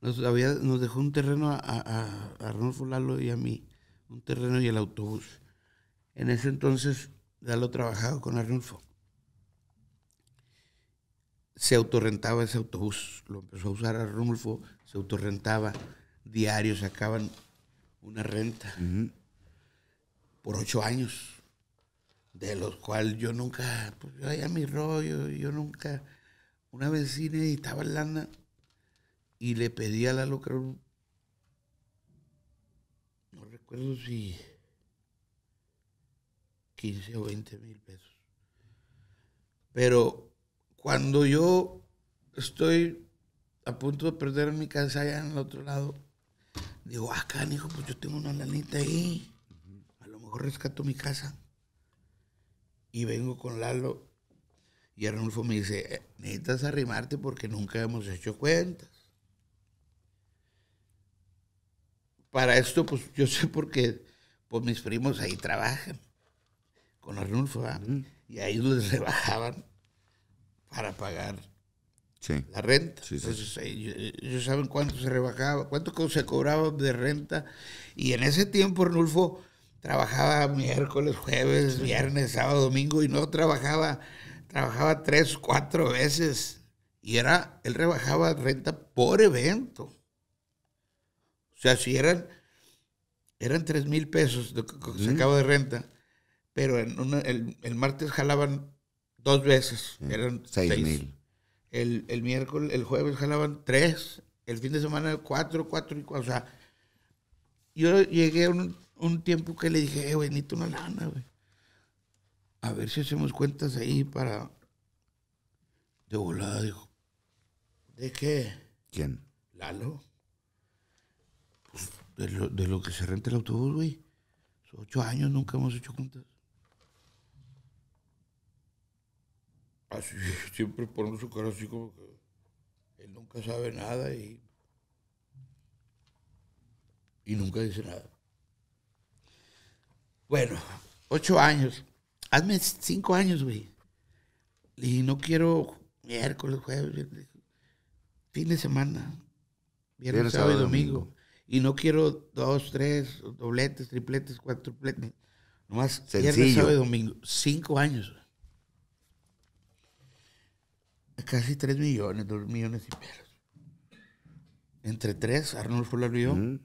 Nos, había, nos dejó un terreno a, a, Arnulfo Lalo y a mí, un terreno y el autobús. En ese entonces, Lalo trabajaba con Arnulfo. Se autorrentaba ese autobús, lo empezó a usar Arnulfo, se autorrentaba diario, sacaban una renta por ocho años, de los cuales yo nunca, pues yo mi rollo, yo nunca, una vez vecina editaba lana y le pedí a Lalo creo, no recuerdo si 15 o 20 mil pesos. Pero cuando yo estoy a punto de perder mi casa allá en el otro lado, digo, acá, ah, hijo, pues yo tengo una lanita ahí. A lo mejor rescato mi casa. Y vengo con Lalo. Y Arnulfo me dice, eh, necesitas arrimarte porque nunca hemos hecho cuentas. para esto, pues yo sé porque pues, mis primos ahí trabajan con Arnulfo, y ahí les rebajaban para pagar la renta. Sí, Entonces, ellos, saben cuánto se rebajaba, cuánto se cobraba de renta. Y en ese tiempo Arnulfo trabajaba miércoles, jueves, viernes, sábado, domingo, y no trabajaba, trabajaba tres, cuatro veces. Y era, él rebajaba renta por evento. O sea, si eran, eran 3 mil pesos de, que de renta, pero el, martes jalaban dos veces, eran seis mil. El, miércoles, el jueves jalaban tres, el fin de semana cuatro, cuatro y cuatro. O sea, yo llegué a un, tiempo que le dije, eh, güey, una lana, güey. A ver si hacemos cuentas ahí para. De volada, dijo. ¿De qué? ¿Quién? Lalo de lo, de lo que se renta el autobús, güey. Ocho años nunca hemos hecho cuentas. Así, ah, siempre poniendo su cara así como que él nunca sabe nada y, y nunca dice nada. Bueno, ocho años. Hazme cinco años, güey. Y no quiero miércoles, jueves, fin de semana, viernes, sábado y domingo. Y no quiero dos, tres, dobletes, tripletes, cuatrupletes. Nomás Sencillo. sábado domingo. Cinco años. Casi tres millones, dos millones y peros. Entre tres, Arnulfo la olvidó. Mm.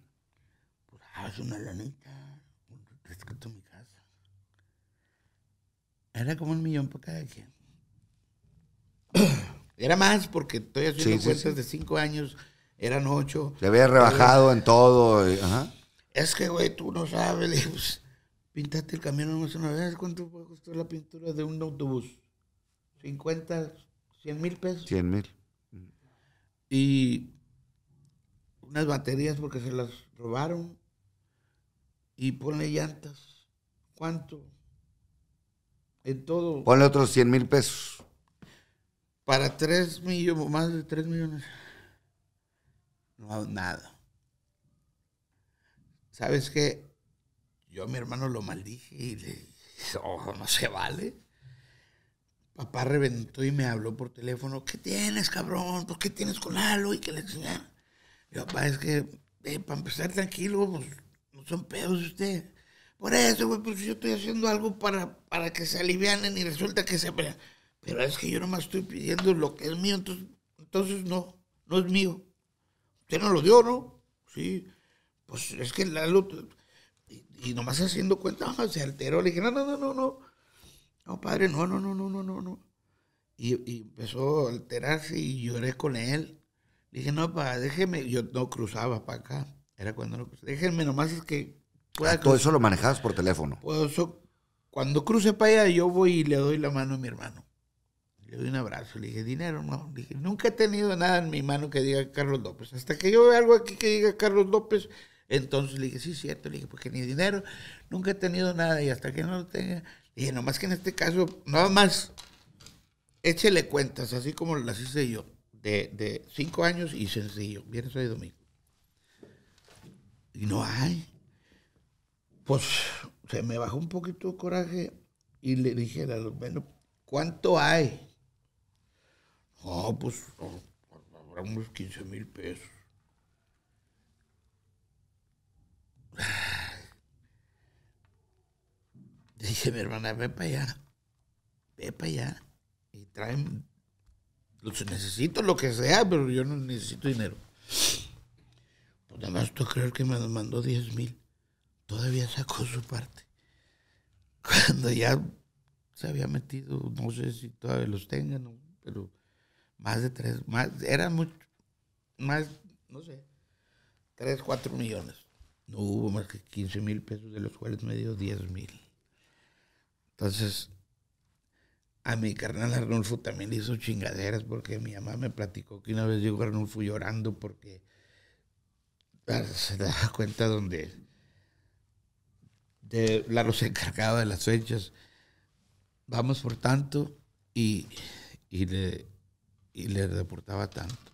Pues, ah, es una lanita. Rescato mi casa. Era como un millón para cada quien. Era más porque estoy haciendo sí, cuentas de cinco años eran ocho. Se había rebajado en todo. Es que, güey, tú no sabes, le pintaste pues, el camión una vez, ¿cuánto puede costar la pintura de un autobús? 50, 100 mil pesos. 100 mil. Y unas baterías porque se las robaron. Y ponle llantas. ¿Cuánto? En todo. Ponle otros 100 mil pesos. Para 3 millones, más de 3 millones no hago nada. ¿Sabes qué? Yo a mi hermano lo maldije y le dije, ojo no se vale. Papá reventó y me habló por teléfono, ¿qué tienes, cabrón? qué tienes con algo Y que le enseñaron. mi papá, es que, eh, para empezar tranquilo, pues, no son pedos usted. Por eso, güey, pues yo estoy haciendo algo para, para que se alivianen y resulta que se... Pero es que yo nomás estoy pidiendo lo que es mío, entonces, entonces no, no es mío no lo dio, ¿no? Sí. Pues es que la Y, nomás haciendo cuenta, se alteró. Le dije, no, no, no, no, no. No, padre, no, no, no, no, no, no, no. Y, empezó a alterarse y lloré con él. dije, no, pa, déjeme. Yo no cruzaba para acá. Era cuando no cruzaba. Déjenme nomás es que... Ah, todo eso lo manejabas por teléfono. Pues, cuando cruce para allá, yo voy y le doy la mano a mi hermano. Le doy un abrazo, le dije, dinero, no. dije, nunca he tenido nada en mi mano que diga Carlos López. Hasta que yo vea algo aquí que diga Carlos López, entonces le dije, sí, cierto. Le dije, pues que ni dinero, nunca he tenido nada y hasta que no lo tenga. Le dije, nomás que en este caso, nada más, échele cuentas, así como las hice yo, de, cinco años y sencillo, viernes, soy domingo. Y no hay. Pues se me bajó un poquito de coraje y le dije, menos, ¿cuánto hay? Ah, pues habrá 15 mil pesos. Le dije mi hermana, ve para allá, ve para allá y traen, los pues, necesito lo que sea, pero yo no necesito dinero. Pues nada más tú crees que me mandó 10 mil, todavía sacó su parte. Cuando ya se había metido, no sé si todavía los tengan, pero más de tres, más, era mucho, más, no sé, tres, cuatro millones. No hubo más que 15 mil pesos, de los cuales me dio 10 mil. Entonces, a mi carnal Arnulfo también le hizo chingaderas porque mi mamá me platicó que una vez llegó Arnulfo llorando porque ah, se daba cuenta donde de la se encargaba de las fechas. Vamos por tanto y, y le, y le reportaba tanto.